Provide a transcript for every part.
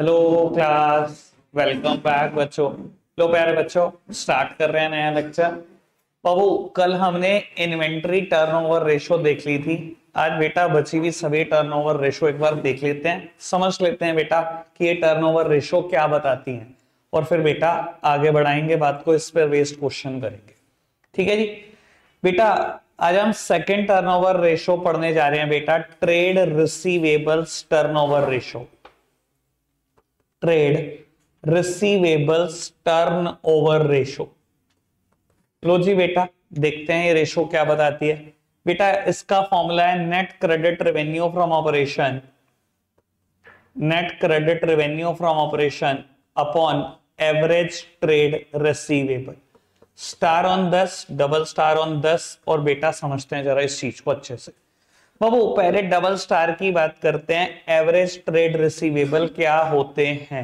hello class welcome back बच्चों लो प्यारे बच्चों स्टार्ट कर रहे हैं नया लेक्चर बाबू कल हमने इन्वेंटरी टर्नओवर रेशो देख ली थी आज बेटा बची हुई सभी टर्नओवर रेशो एक बार देख लेते हैं समझ लेते हैं बेटा कि ये टर्नओवर रेशो क्या बताती है और फिर बेटा आगे बढ़ाएंगे बात को इस पर वेस्ट क्वेश्चन करेंगे ठीक है जी बेटा आज हम सेकेंड टर्नओवर रेशो पढ़ने जा रहे हैं बेटा trade receivables turnover ratio trade receivables turn over ratio लो जी बेटा देखते हैं ये रेशो क्या बताती है बेटा इसका फॉर्मूला है net credit revenue from operation net credit revenue from operation upon average trade receivable star on दस डबल स्टार ऑन दस और बेटा समझते हैं जरा इस चीज को अच्छे से बाबू पहले डबल स्टार की बात करते हैं एवरेज ट्रेड रिसीवेबल क्या होते हैं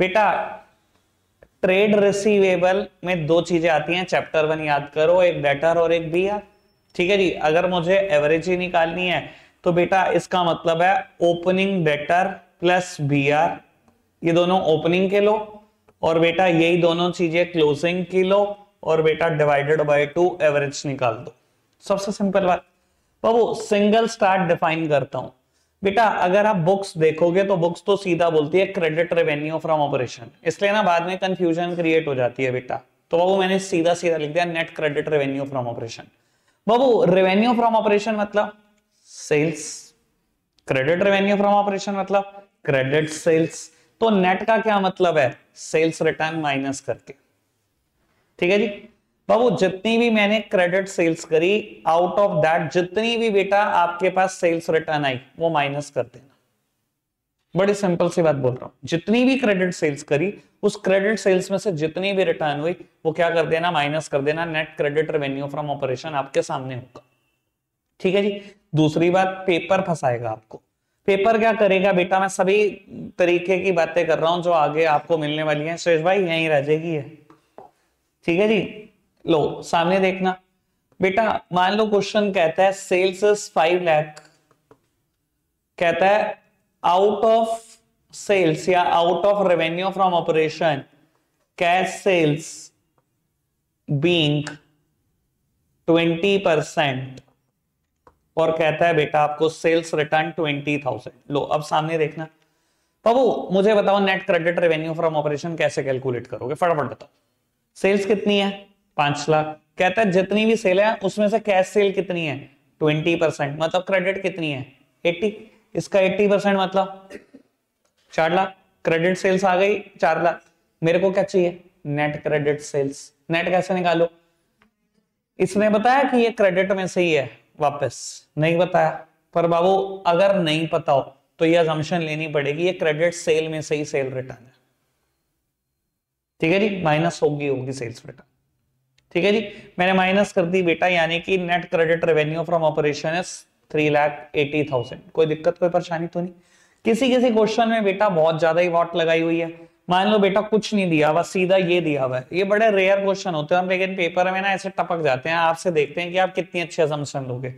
बेटा ट्रेड रिसीवेबल में दो चीजें आती हैं चैप्टर वन याद करो एक डेटर और एक बी आर ठीक है जी अगर मुझे एवरेज ही निकालनी है तो बेटा इसका मतलब है opening debtor plus B R ये दोनों ओपनिंग के लो और बेटा यही दोनों चीजें क्लोजिंग की लो और बेटा डिवाइडेड बाय टू एवरेज निकाल दो सबसे सिंपल बात बाबू सिंगल स्टार्ट डिफाइन करता हूं बेटा अगर आप बुक्स देखोगे तो बुक्स तो सीधा बोलती है क्रेडिट रेवेन्यू फ्रॉम ऑपरेशन इसलिए ना बाद में कंफ्यूजन क्रिएट हो जाती है बेटा तो बाबू मैंने सीधा सीधा लिख दिया net credit revenue from operation बाबू रेवेन्यू फ्रॉम ऑपरेशन मतलब sales credit revenue from operation मतलब क्रेडिट सेल्स तो नेट का क्या मतलब है सेल्स रिटर्न माइनस करके ठीक है जी बाबू जितनी भी मैंने क्रेडिट सेल्स करी आउट ऑफ दैट जितनी भी बेटा आपके पास सेल्स रिटर्न आई वो माइनस कर देना बड़ी सिंपल सी बात बोल रहा हूं जितनी भी क्रेडिट सेल्स करी उस क्रेडिट सेल्स में से जितनी भी रिटर्न हुई वो क्या कर देना माइनस कर देना net credit revenue from operation आपके सामने होगा ठीक है जी दूसरी बात पेपर फंसाएगा आपको पेपर क्या करेगा बेटा मैं सभी तरीके की बातें कर रहा हूं जो आगे आपको मिलने वाली है शेष भाई यही रह जाएगी है ठीक है जी लो सामने देखना बेटा मान लो क्वेश्चन कहता है सेल्स इज फाइव लैख कहता है आउट ऑफ सेल्स या out of revenue from operation cash sales being twenty percent और कहता है बेटा आपको सेल्स रिटर्न ट्वेंटी थाउजेंड लो अब सामने देखना बाबू मुझे बताओ net credit revenue from operation कैसे कैलकुलेट करोगे फटाफट बताओ सेल्स कितनी है पांच लाख कहता है जितनी भी सेल है उसमें से कैश सेल कितनी है ट्वेंटी परसेंट मतलब क्रेडिट कितनी है एट्टी इसका एट्टी परसेंट मतलब चार लाख क्रेडिट सेल्स आ गई चार लाख मेरे को क्या चाहिए नेट क्रेडिट सेल्स नेट कैसे निकालो इसने बताया कि ये क्रेडिट में से ही है वापस नहीं बताया पर बाबू अगर नहीं पता हो तो ये अजम्पन लेनी पड़ेगी ये क्रेडिट सेल में से ही सेल रिटर्न है ठीक है जी माइनस होगी होगी सेल्स रिटर्न ठीक है जी मैंने माइनस कर दी बेटा यानी कि net credit revenue from operation three lakh eighty thousand कोई दिक्कत कोई परेशानी तो नहीं किसी किसी क्वेश्चन में बेटा बहुत ज्यादा ही वॉट लगाई हुई है मान लो बेटा कुछ नहीं दिया हुआ सीधा ये दिया हुआ है ये बड़े रेयर क्वेश्चन होते हैं लेकिन पेपर में ना ऐसे टपक जाते हैं आपसे देखते हैं कि आप कितनी अच्छी असम्पशन लोगे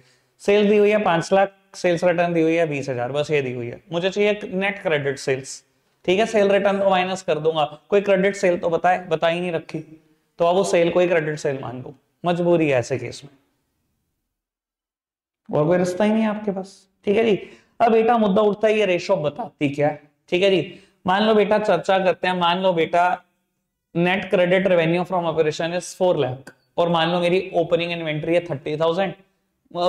सेल दी हुई है पांच लाख सेल्स रिटर्न दी हुई है बीस हजार बस ये दी हुई है मुझे चाहिए नेट क्रेडिट सेल्स ठीक है सेल रिटर्न तो माइनस कर दूंगा कोई क्रेडिट सेल तो बताए बता ही नहीं रखी तो आप वो सेल को ही क्रेडिट सेल मान लो मजबूरी है ऐसे केस में और कोई रास्ता ही नहीं आपके पास ठीक है जी अब बेटा मुद्दा उठता है ये रेशो बताती क्या है ठीक है जी मान लो बेटा चर्चा करते हैं मान लो बेटा net credit revenue from operation is four lakh और मान लो मेरी ओपनिंग इन्वेंट्री है थर्टी थाउजेंड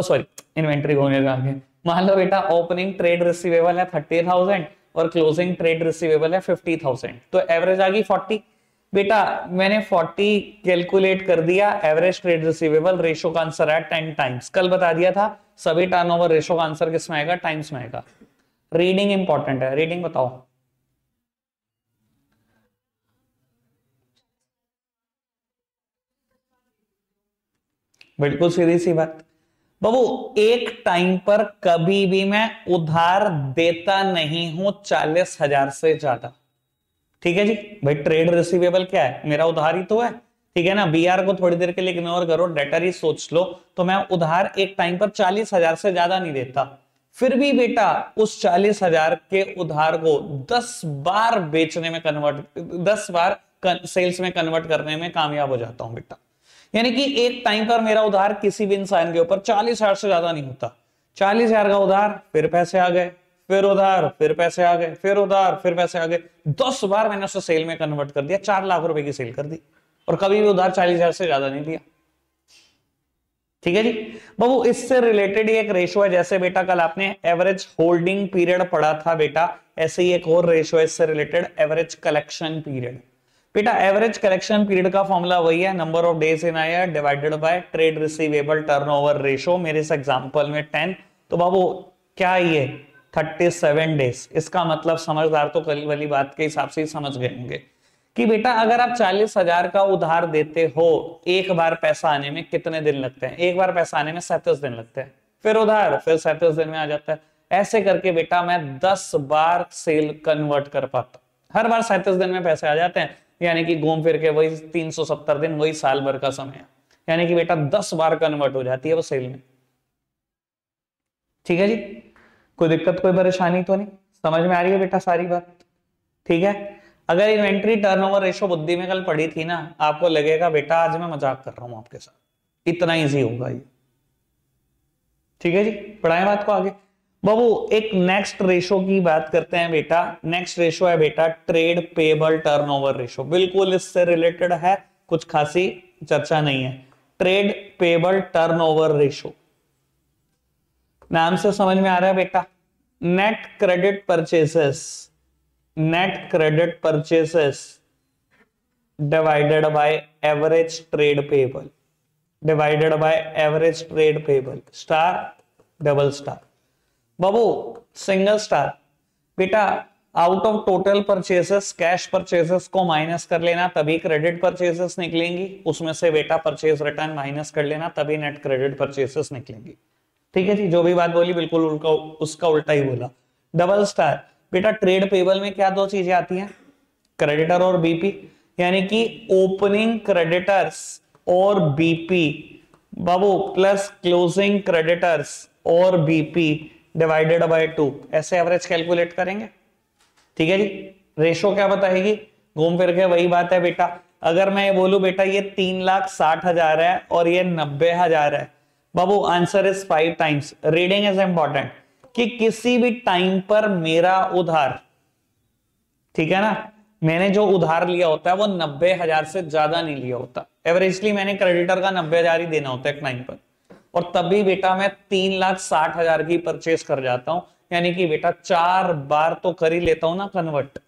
सॉरी इन्वेंट्री होने जाके मान लो बेटा ओपनिंग ट्रेड रिसीवेबल है थर्टी थाउजेंड और क्लोजिंग ट्रेड रिसीवेबल है फिफ्टी थाउजेंड तो एवरेज आ गई फोर्टी बेटा मैंने 40 कैलकुलेट कर दिया एवरेज ट्रेड रिसीवेबल रेशो का आंसर है 10 टाइम्स कल बता दिया था सभी टर्नओवर रेशो का आंसर किस में आएगा टाइम्स में आएगा रीडिंग इंपॉर्टेंट है रीडिंग बताओ बिल्कुल सीधी सी बात बाबू एक टाइम पर कभी भी मैं उधार देता नहीं हूं चालीस हजार से ज्यादा ठीक है जी भाई ट्रेड रिसीवेबल क्या है मेरा उधार ही तो है ठीक है ना बी को थोड़ी देर के लिए इग्नोर करो डेटर ही सोच लो तो मैं उधार एक टाइम पर चालीस हजार से ज्यादा नहीं देता फिर भी बेटा उस चालीस हजार के उधार को दस बार बेचने में कन्वर्ट दस बार कन, सेल्स में कन्वर्ट करने में कामयाब हो जाता हूं बेटा यानी कि एक टाइम पर मेरा उधार किसी भी इंसान के ऊपर चालीस से ज्यादा नहीं होता चालीस का उधार फिर पैसे आ गए फिर उधार फिर पैसे आ गए फिर उधार फिर पैसे आ गए दस बार मैंने उसे सेल में कन्वर्ट कर दिया चार लाख रुपए की सेल कर दी और कभी भी उधार चालीस हजार से ज्यादा नहीं दिया ठीक है जी बाबू इससे रिलेटेड एक रेशो है जैसे बेटा कल आपने एवरेज होल्डिंग पीरियड पढ़ा था बेटा ऐसे ही एक और रेशो है इससे रिलेटेड एवरेज कलेक्शन पीरियड बेटा एवरेज कलेक्शन पीरियड का फॉर्मूला वही है number of days in I divided by trade receivable turnover ratio मेरे इस एग्जांपल में टेन तो बाबू क्या ये थर्टी सेवन डेज इसका मतलब समझदार तो कल वाली बात के हिसाब से ही समझ गए होंगे कि बेटा अगर आप चालीस हजार का उधार देते हो एक बार पैसा आने में कितने दिन लगते हैं एक बार पैसा आने में सैंतीस दिन लगते हैं फिर उधार फिर सैंतीस दिन में आ जाता है ऐसे करके बेटा मैं दस बार सेल कन्वर्ट कर पाता हर बार सैंतीस दिन में पैसे आ जाते हैं यानी कि घूम फिर के वही तीन सौ सत्तर दिन वही साल भर का समय है यानी कि बेटा दस बार कन्वर्ट हो जाती है वो सेल में ठीक है जी कोई दिक्कत कोई परेशानी तो नहीं समझ में आ रही है बेटा सारी बात ठीक है अगर इन्वेंट्री टर्नओवर रेशो बुद्धि में कल पड़ी थी ना आपको लगेगा बेटा आज मैं मजाक कर रहा हूं आपके साथ इतना इजी होगा ये ठीक है जी पढ़ाए बात को आगे बाबू एक नेक्स्ट रेशो की बात करते हैं बेटा नेक्स्ट रेशो है बेटा ट्रेड पेबल ओवर रेशो बिल्कुल इससे रिलेटेड है कुछ खासी चर्चा नहीं है ट्रेड पेबल ओवर रेशो नाम से समझ में आ रहा है बेटा net credit purchases net credit purchases divided by average trade payable divided by average trade payable star double star बाबू सिंगल स्टार बेटा out of total purchases cash purchases को माइनस कर लेना तभी क्रेडिट परचेसेस निकलेंगी उसमें से बेटा परचेस रिटर्न माइनस कर लेना तभी नेट क्रेडिट परचेसेस निकलेंगी ठीक है जी जो भी बात बोली बिल्कुल उनका उसका उल्टा ही बोला डबल स्टार बेटा ट्रेड पेबल में क्या दो चीजें आती हैं क्रेडिटर और बीपी यानी कि ओपनिंग क्रेडिटर्स और बीपी बाबू प्लस क्लोजिंग क्रेडिटर्स और बीपी डिवाइडेड बाय टू ऐसे एवरेज कैलकुलेट करेंगे ठीक है जी रेशो क्या बताएगी घूम फिर के वही बात है बेटा अगर मैं ये बोलू बेटा ये तीन लाख साठ हजार है और ये नब्बे हजार है बाबू answer is five times reading is important कि किसी भी टाइम पर मेरा उधार ठीक है ना मैंने जो उधार लिया होता है वो नब्बे हजार से ज्यादा नहीं लिया होता एवरेजली मैंने क्रेडिटर का नब्बे हजार ही देना होता है एक टाइम पर और तभी बेटा मैं तीन लाख साठ हजार की परचेस कर जाता हूं यानी कि बेटा चार बार तो कर ही लेता हूं ना कन्वर्ट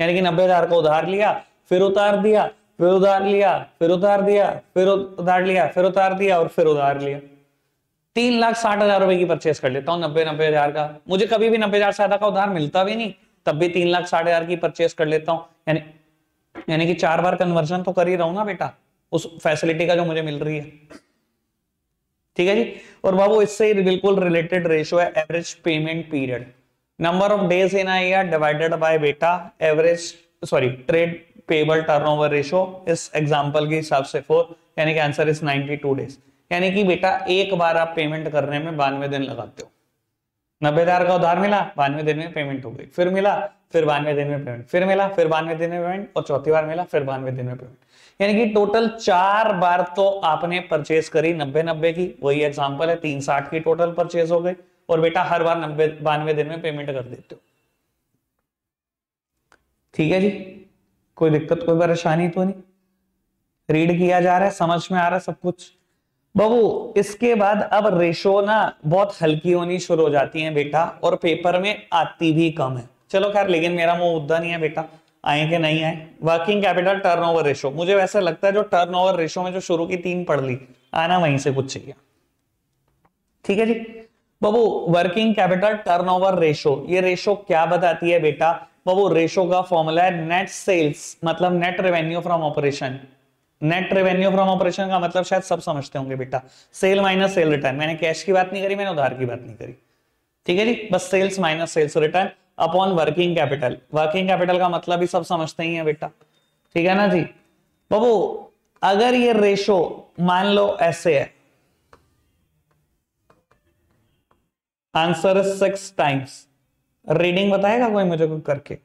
यानी कि नब्बे हजार का उधार लिया फिर उतार दिया फिर उधार लिया फिर उतार दिया फिर उधार लिया फिर उतार दिया और फिर उधार लिया तीन लाख साठ हजार रुपए की परचेस कर लेता हूँ नब्बे नब्बे हजार का मुझे कभी भी नब्बे हजार से ज्यादा का उधार मिलता भी नहीं तब भी तीन लाख साठ हजार की परचेस कर लेता हूँ यानी यानी कि चार बार कन्वर्जन तो कर ही रहा हूं ना बेटा उस फैसिलिटी का जो मुझे मिल रही है ठीक है जी और बाबू इससे बिल्कुल रिलेटेड रेशियो है average payment period number of days in I divided by बेटा average sorry trade payable turnover ratio इस एग्जांपल के हिसाब से फोर यानी कि आंसर इज 92 डेज यानी कि बेटा एक बार आप पेमेंट करने में बानवे दिन लगाते हो नब्बे हजार का उधार मिला बानवे दिन में पेमेंट हो गई फिर मिला फिर बानवे दिन में पेमेंट फिर मिला फिर बानवे दिन में पेमेंट और चौथी बार मिला फिर बानवे दिन में पेमेंट यानी कि टोटल चार बार तो आपने परचेज करी नब्बे नब्बे की वही एग्जाम्पल है तीन साठ की टोटल परचेज हो गई और बेटा हर बार नब्बे बानवे दिन में पेमेंट कर देते हो ठीक है जी कोई दिक्कत कोई परेशानी तो नहीं रीड किया जा रहा है समझ में आ रहा है सब कुछ बाबू इसके बाद अब रेशो ना बहुत हल्की होनी शुरू हो जाती है बेटा और पेपर में आती भी कम है चलो खैर लेकिन मेरा वो मुद्दा नहीं है बेटा आए कि नहीं आए वर्किंग कैपिटल टर्नओवर रेशो मुझे वैसा लगता है जो टर्नओवर रेशो में जो शुरू की तीन पढ़ ली आना वहीं से कुछ चाहिए ठीक है जी बबू वर्किंग कैपिटल टर्नओवर रेशो ये रेशो क्या बताती है बेटा बबू रेशो का फॉर्मूला है नेट सेल्स मतलब net revenue from operation net revenue from operation का मतलब शायद सब समझते होंगे बेटा सेल माइनस सेल रिटर्न मैंने कैश की बात नहीं करी मैंने उधार की बात नहीं करी ठीक है जी बस sales minus sales return upon working capital working capital का मतलब ही सब समझते ही है बेटा ठीक है ना जी बाबू अगर ये रेशो मान लो ऐसे है आंसर सिक्स टाइम्स रीडिंग बताएगा कोई मुझे को करके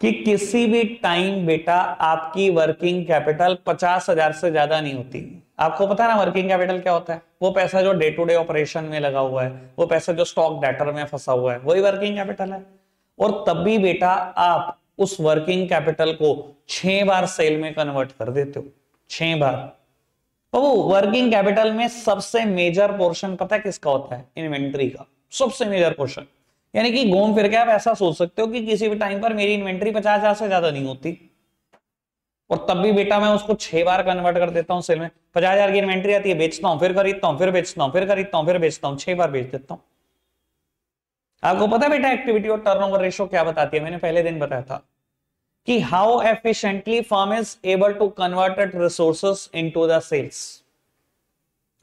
कि किसी भी टाइम बेटा आपकी वर्किंग कैपिटल पचास हजार से ज्यादा नहीं होती आपको पता ना वर्किंग कैपिटल क्या होता है वो पैसा जो डे टू डे ऑपरेशन में लगा हुआ है वो पैसा जो स्टॉक डेटर में फंसा हुआ है वही वर्किंग कैपिटल है और तब भी बेटा आप उस वर्किंग कैपिटल को छह बार सेल में कन्वर्ट कर देते हो छह बार बाबू वर्किंग कैपिटल में सबसे मेजर पोर्शन पता है किसका होता है इन्वेंट्री का सबसे मेजर पोर्शन यानी कि घूम फिर के आप ऐसा सोच सकते हो कि किसी भी टाइम पर मेरी इन्वेंट्री पचास हजार से ज्यादा नहीं होती और तब भी बेटा मैं उसको छह बार कन्वर्ट कर देता हूँ सेल में पचास हजार की इन्वेंट्री आती है बेचता हूँ फिर खरीदता हूँ फिर बेचता हूँ फिर खरीदता हूँ फिर बेचता हूँ छह बार बेच देता हूँ आपको पता है बेटा एक्टिविटी और टर्नओवर रेशियो क्या बताती है मैंने पहले दिन बताया था कि how efficiently firm is able to converted resources into the sales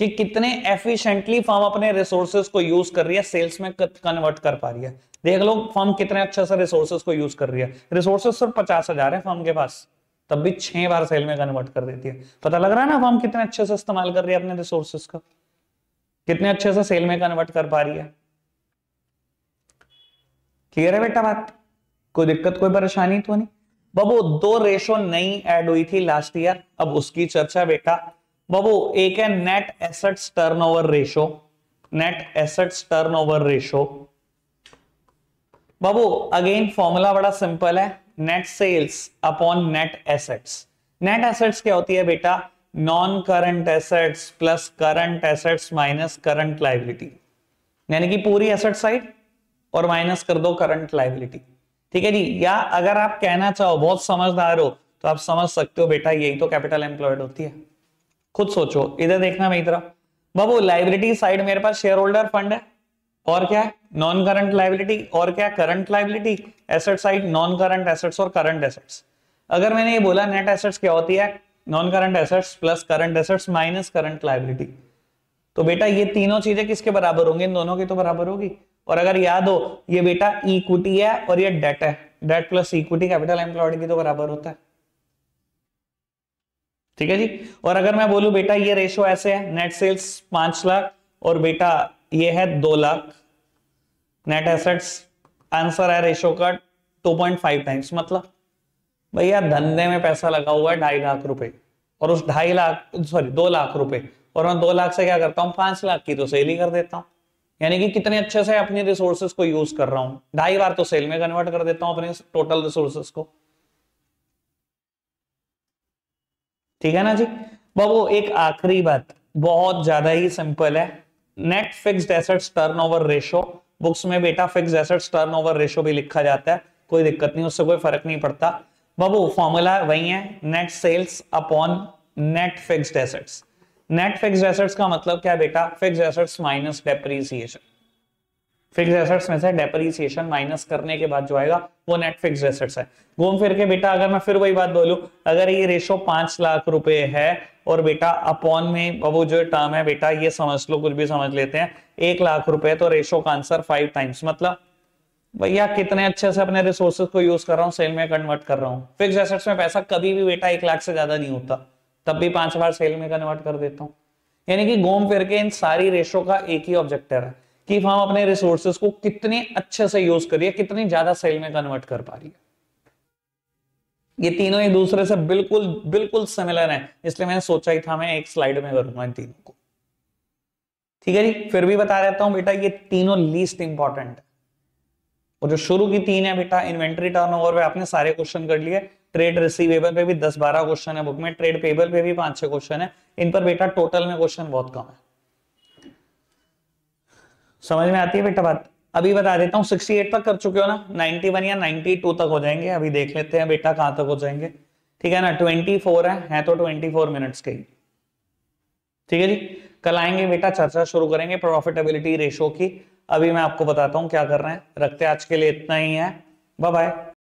कि कितने एफिशिएंटली फॉर्म अपने रिसोर्सेज को यूज कर रही है सेल्स में कन्वर्ट कर पा रही है देख लो फॉर्म कितने अच्छे से रिसोर्सेज को यूज कर रही है रिसोर्सेज सिर्फ पचास हजार है फॉर्म के पास तब भी छह बार सेल में कन्वर्ट कर देती है पता लग रहा है ना फॉर्म कितने अच्छे से इस्तेमाल कर रही है अपने रिसोर्सेज का कितने अच्छे से सेल में कन्वर्ट कर पा रही है क्लियर है बेटा बात कोई दिक्कत कोई परेशानी तो नहीं बाबू दो रेशो नई ऐड हुई थी लास्ट ईयर अब उसकी चर्चा बेटा बाबू एक है net assets turnover ratio net assets turnover ratio बाबू अगेन फॉर्मूला बड़ा सिंपल है net sales upon net assets net assets क्या होती है बेटा non current assets plus current assets minus current liability यानी कि पूरी एसेट साइड और माइनस कर दो करंट लाइबिलिटी ठीक है जी या अगर आप कहना चाहो बहुत समझदार हो तो आप समझ सकते हो बेटा यही तो कैपिटल एम्प्लॉयड होती है खुद सोचो इधर देखना मेरी तरफ बाबू लाइबिलिटी साइड मेरे पास शेयर होल्डर फंड है और क्या है नॉन करंट लाइबिलिटी और क्या current liability asset side non current assets और करंट एसेट्स अगर मैंने ये बोला नेट एसेट्स क्या होती है non current assets plus current assets minus current liability तो बेटा ये तीनों चीजें किसके बराबर होंगी इन दोनों की तो बराबर होगी और अगर याद हो ये बेटा इक्विटी है और ये डेट है debt plus equity capital employed की तो बराबर होता है ठीक है जी और अगर मैं बोलू बेटा ये रेशो ऐसे है नेट सेल्स पांच लाख और बेटा ये है दो लाख नेट एसेट्स आंसर है रेशो का 2.5 टाइम्स मतलब भैया धंधे में पैसा लगा हुआ है ढाई लाख रुपए और उस ढाई लाख सॉरी दो लाख रुपए और मैं दो लाख से क्या करता हूँ पांच लाख की तो सेल ही कर देता हूँ यानी कि कितने अच्छे से अपने रिसोर्सेस को यूज कर रहा हूँ ढाई बार तो सेल में कन्वर्ट कर देता हूँ अपने टोटल रिसोर्सेस को ठीक है ना जी बाबू एक आखिरी बात बहुत ज्यादा ही सिंपल है net fixed assets turnover ratio books में बेटा फिक्स्ड एसेट्स टर्नओवर रेशो भी लिखा जाता है कोई दिक्कत नहीं उससे कोई फर्क नहीं पड़ता बाबू फॉर्मूला वही है net sales upon net fixed assets net fixed assets का मतलब क्या बेटा fixed assets minus depreciation fix assets में से डेप्रीसिएशन माइनस करने के बाद जो आएगा वो नेट फिक्स एसेट्स है घूम फिर के बेटा अगर मैं फिर वही बात बोलू अगर ये रेशो पांच लाख रुपए है और बेटा अपॉन में वो जो टर्म है बेटा ये समझ लो कुछ भी समझ लेते हैं एक लाख रुपए तो रेशो का आंसर फाइव टाइम्स मतलब भैया कितने अच्छे से अपने रिसोर्सेज को यूज कर रहा हूँ सेल में कन्वर्ट कर रहा हूँ फिक्स एसेट्स में पैसा कभी भी बेटा एक लाख से ज्यादा नहीं होता तब भी पांच बार सेल में कन्वर्ट कर देता हूँ यानी कि घूम फिर के इन सारी रेशो का एक ही ऑब्जेक्टिव है कि हम अपने रिसोर्सेस को कितने अच्छे से यूज करिए कितनी ज्यादा सेल में कन्वर्ट कर पा रही है ये तीनों एक दूसरे से बिल्कुल बिल्कुल सिमिलर है इसलिए मैंने सोचा ही था मैं एक स्लाइड में करूंगा इन तीनों को ठीक है जी फिर भी बता देता हूं बेटा ये तीनों लीस्ट इंपॉर्टेंट है और जो शुरू की तीन है बेटा इन्वेंट्री टर्न ओवर पे आपने सारे क्वेश्चन कर लिए ट्रेड रिसीवेबल पे भी दस बारह क्वेश्चन है बुक में ट्रेड पेबल पे भी पांच छह क्वेश्चन है इन पर बेटा टोटल में क्वेश्चन बहुत कम है समझ में आती है बेटा बात अभी बता देता हूँ सिक्सटी एट तक कर चुके हो ना नाइनटी वन या टू तक हो जाएंगे अभी देख लेते हैं बेटा कहाँ तक हो जाएंगे ठीक है ना फोर है, है तो ट्वेंटी फोर मिनट्स के ही ठीक है जी कल आएंगे बेटा चर्चा शुरू करेंगे प्रॉफिटेबिलिटी रेशो की अभी मैं आपको बताता हूँ क्या कर रहे हैं रखते आज के लिए इतना ही है बाय बाय